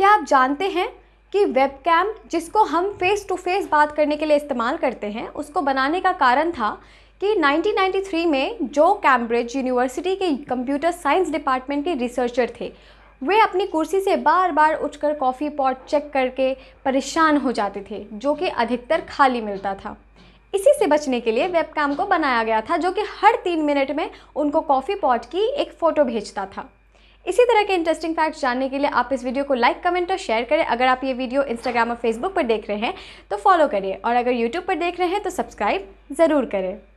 क्या आप जानते हैं कि वेबकैम जिसको हम फेस टू फेस बात करने के लिए इस्तेमाल करते हैं उसको बनाने का कारण था कि 1993 में जो कैम्ब्रिज यूनिवर्सिटी के कंप्यूटर साइंस डिपार्टमेंट के रिसर्चर थे वे अपनी कुर्सी से बार बार उठकर कॉफ़ी पॉट चेक करके परेशान हो जाते थे जो कि अधिकतर खाली मिलता था इसी से बचने के लिए वेबकैम को बनाया गया था जो कि हर तीन मिनट में उनको कॉफ़ी पॉट की एक फ़ोटो भेजता था इसी तरह के इंटरेस्टिंग फैक्ट्स जानने के लिए आप इस वीडियो को लाइक कमेंट और शेयर करें अगर आप ये वीडियो इंस्टाग्राम और फेसबुक पर देख रहे हैं तो फॉलो करें और अगर यूट्यूब पर देख रहे हैं तो सब्सक्राइब ज़रूर करें